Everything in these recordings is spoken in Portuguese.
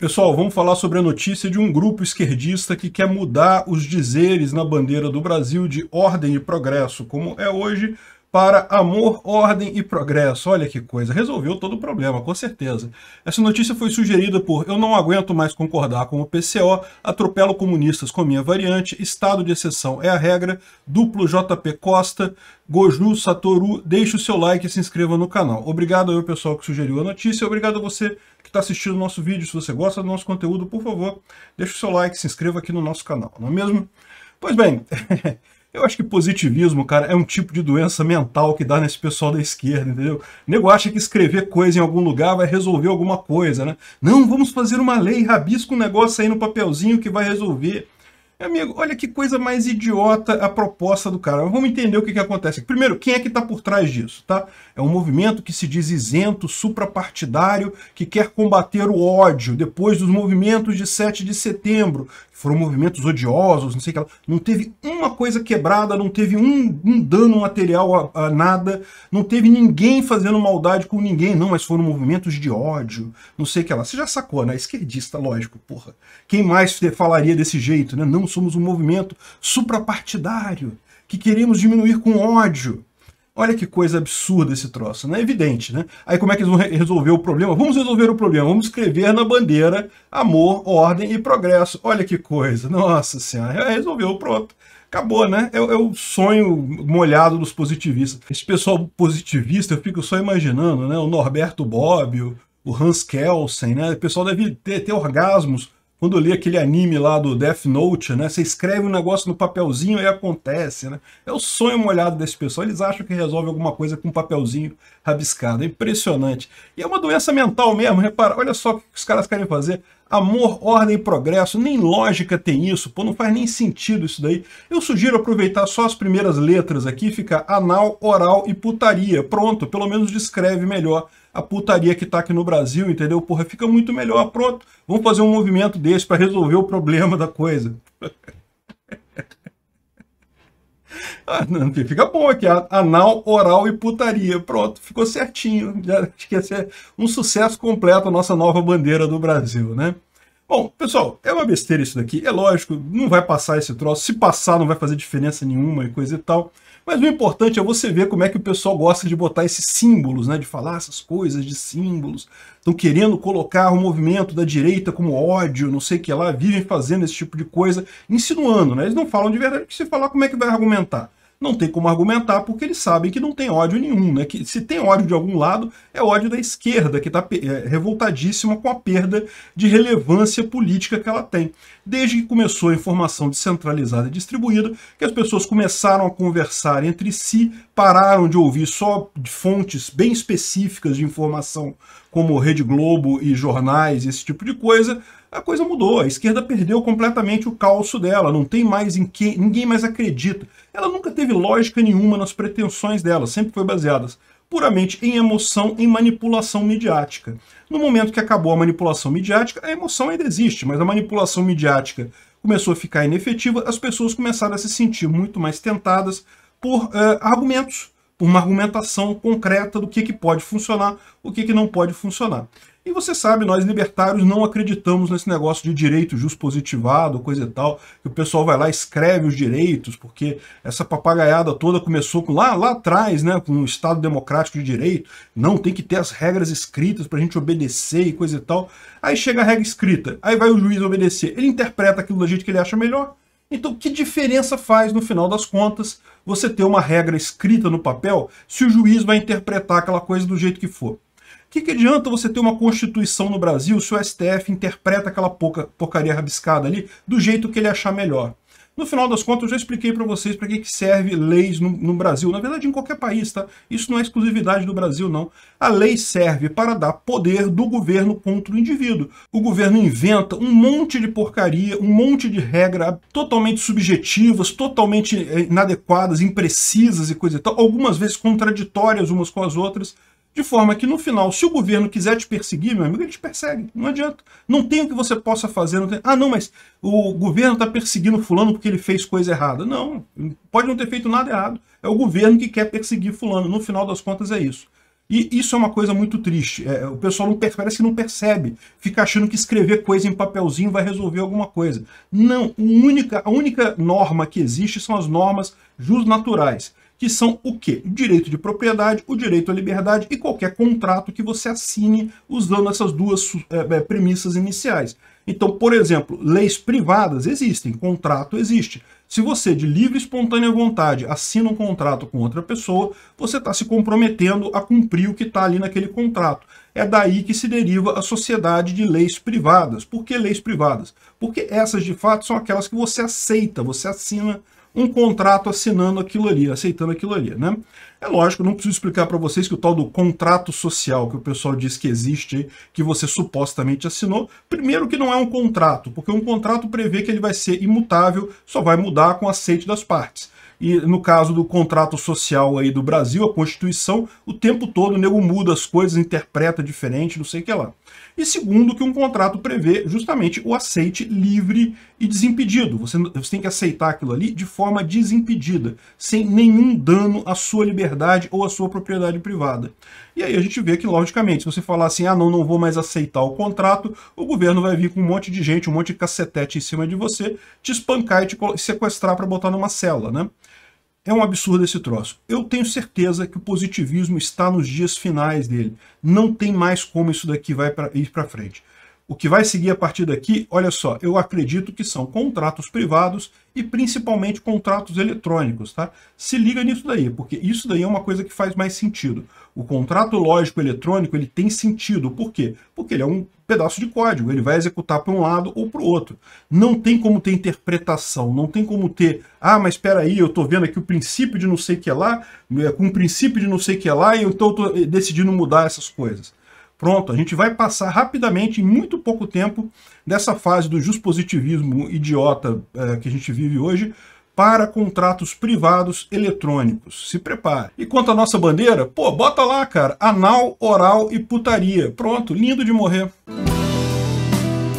Pessoal, vamos falar sobre a notícia de um grupo esquerdista que quer mudar os dizeres na bandeira do Brasil de ordem e progresso, como é hoje, para amor, ordem e progresso. Olha que coisa, resolveu todo o problema, com certeza. Essa notícia foi sugerida por Eu não aguento mais concordar com o PCO, atropelo comunistas com minha variante, estado de exceção é a regra, duplo JP Costa, Goju Satoru, deixe o seu like e se inscreva no canal. Obrigado ao pessoal que sugeriu a notícia, obrigado a você que está assistindo o nosso vídeo. Se você gosta do nosso conteúdo, por favor, deixe o seu like, se inscreva aqui no nosso canal, não é mesmo? Pois bem... Eu acho que positivismo, cara, é um tipo de doença mental que dá nesse pessoal da esquerda, entendeu? O nego acha que escrever coisa em algum lugar vai resolver alguma coisa, né? Não, vamos fazer uma lei, rabisca um negócio aí no papelzinho que vai resolver. Amigo, olha que coisa mais idiota a proposta do cara. Vamos entender o que, que acontece. Primeiro, quem é que está por trás disso, tá? É um movimento que se diz isento, suprapartidário, que quer combater o ódio. Depois dos movimentos de 7 de setembro, foram movimentos odiosos, não sei o que lá, não teve uma coisa quebrada, não teve um, um dano material a, a nada, não teve ninguém fazendo maldade com ninguém, não, mas foram movimentos de ódio, não sei o que lá. Você já sacou, né? Esquerdista, lógico, porra. Quem mais falaria desse jeito, né? Não somos um movimento suprapartidário, que queremos diminuir com ódio. Olha que coisa absurda esse troço, não né? é evidente, né? Aí como é que eles vão resolver o problema? Vamos resolver o problema, vamos escrever na bandeira amor, ordem e progresso. Olha que coisa, nossa senhora, é, resolveu, pronto. Acabou, né? É, é o sonho molhado dos positivistas. Esse pessoal positivista, eu fico só imaginando, né? O Norberto Bobbio, o Hans Kelsen, né? O pessoal deve ter, ter orgasmos quando eu li aquele anime lá do Death Note, né? Você escreve um negócio no papelzinho e acontece, né? É o sonho molhado desse pessoal. Eles acham que resolve alguma coisa com um papelzinho rabiscado. É impressionante. E é uma doença mental mesmo, repara. Olha só o que os caras querem fazer amor, ordem e progresso, nem lógica tem isso, pô, não faz nem sentido isso daí. Eu sugiro aproveitar só as primeiras letras aqui, fica anal, oral e putaria. Pronto, pelo menos descreve melhor a putaria que tá aqui no Brasil, entendeu? Porra, fica muito melhor, pronto. Vamos fazer um movimento desse para resolver o problema da coisa. Ah, não, fica bom aqui, anal, oral e putaria. Pronto, ficou certinho. Já, acho que ia ser um sucesso completo a nossa nova bandeira do Brasil, né? Bom, pessoal, é uma besteira isso daqui, é lógico, não vai passar esse troço, se passar não vai fazer diferença nenhuma e coisa e tal, mas o importante é você ver como é que o pessoal gosta de botar esses símbolos, né, de falar essas coisas de símbolos, estão querendo colocar o movimento da direita como ódio, não sei o que lá, vivem fazendo esse tipo de coisa, insinuando, né, eles não falam de verdade, que se falar como é que vai argumentar? não tem como argumentar porque eles sabem que não tem ódio nenhum, né? Que se tem ódio de algum lado, é ódio da esquerda, que está é, revoltadíssima com a perda de relevância política que ela tem. Desde que começou a informação descentralizada e distribuída, que as pessoas começaram a conversar entre si, pararam de ouvir só de fontes bem específicas de informação, como Rede Globo e jornais, esse tipo de coisa, a coisa mudou. A esquerda perdeu completamente o calço dela, não tem mais em quem ninguém mais acredita. Ela nunca teve lógica nenhuma nas pretensões dela, sempre foi baseadas puramente em emoção, em manipulação midiática. No momento que acabou a manipulação midiática, a emoção ainda existe, mas a manipulação midiática começou a ficar inefetiva, as pessoas começaram a se sentir muito mais tentadas por uh, argumentos uma argumentação concreta do que, que pode funcionar, o que, que não pode funcionar. E você sabe, nós libertários não acreditamos nesse negócio de direito positivado, coisa e tal, que o pessoal vai lá escreve os direitos, porque essa papagaiada toda começou com lá, lá atrás, né, com o Estado Democrático de Direito, não tem que ter as regras escritas para a gente obedecer e coisa e tal. Aí chega a regra escrita, aí vai o juiz obedecer, ele interpreta aquilo da gente que ele acha melhor, então, que diferença faz, no final das contas, você ter uma regra escrita no papel se o juiz vai interpretar aquela coisa do jeito que for? O que, que, adianta você ter uma Constituição no Brasil se o STF interpreta aquela pouca porcaria rabiscada ali do jeito que ele achar melhor? No final das contas, eu já expliquei para vocês para que, que serve leis no, no Brasil. Na verdade, em qualquer país, tá? Isso não é exclusividade do Brasil, não. A lei serve para dar poder do governo contra o indivíduo. O governo inventa um monte de porcaria, um monte de regra totalmente subjetivas, totalmente eh, inadequadas, imprecisas e coisa e tal, algumas vezes contraditórias umas com as outras, de forma que no final, se o governo quiser te perseguir, meu amigo, ele te persegue. Não adianta. Não tem o que você possa fazer. Tem... Ah, não, mas o governo está perseguindo fulano porque ele fez coisa errada. Não, pode não ter feito nada errado. É o governo que quer perseguir fulano. No final das contas é isso. E isso é uma coisa muito triste. É, o pessoal não parece que não percebe. Fica achando que escrever coisa em papelzinho vai resolver alguma coisa. Não, a única, a única norma que existe são as normas jus naturais que são o quê? O direito de propriedade, o direito à liberdade e qualquer contrato que você assine usando essas duas é, premissas iniciais. Então, por exemplo, leis privadas existem, contrato existe. Se você, de livre e espontânea vontade, assina um contrato com outra pessoa, você está se comprometendo a cumprir o que está ali naquele contrato. É daí que se deriva a sociedade de leis privadas. Por que leis privadas? Porque essas, de fato, são aquelas que você aceita, você assina um contrato assinando aquilo ali, aceitando aquilo ali, né? É lógico, não preciso explicar para vocês que o tal do contrato social que o pessoal diz que existe, que você supostamente assinou, primeiro que não é um contrato, porque um contrato prevê que ele vai ser imutável, só vai mudar com aceite das partes. E no caso do contrato social aí do Brasil, a Constituição, o tempo todo o nego muda as coisas, interpreta diferente, não sei o que lá. E segundo, que um contrato prevê justamente o aceite livre e desimpedido. Você, você tem que aceitar aquilo ali de forma desimpedida, sem nenhum dano à sua liberdade ou à sua propriedade privada. E aí a gente vê que, logicamente, se você falar assim, ah, não, não vou mais aceitar o contrato, o governo vai vir com um monte de gente, um monte de cacetete em cima de você, te espancar e te sequestrar para botar numa cela, né? É um absurdo esse troço. Eu tenho certeza que o positivismo está nos dias finais dele. Não tem mais como isso daqui vai pra, ir para frente. O que vai seguir a partir daqui, olha só, eu acredito que são contratos privados e principalmente contratos eletrônicos, tá? Se liga nisso daí, porque isso daí é uma coisa que faz mais sentido. O contrato lógico eletrônico, ele tem sentido. Por quê? Porque ele é um pedaço de código, ele vai executar para um lado ou para o outro. Não tem como ter interpretação, não tem como ter, ah, mas espera aí, eu estou vendo aqui o princípio de não sei o que lá, é, com o princípio de não sei o que lá, e eu estou eh, decidindo mudar essas coisas. Pronto, a gente vai passar rapidamente, em muito pouco tempo, dessa fase do positivismo idiota é, que a gente vive hoje, para contratos privados eletrônicos. Se prepare. E quanto à nossa bandeira, pô, bota lá, cara, anal, oral e putaria. Pronto, lindo de morrer.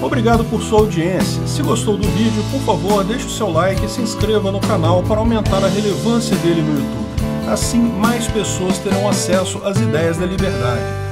Obrigado por sua audiência. Se gostou do vídeo, por favor, deixe o seu like e se inscreva no canal para aumentar a relevância dele no YouTube. Assim, mais pessoas terão acesso às ideias da liberdade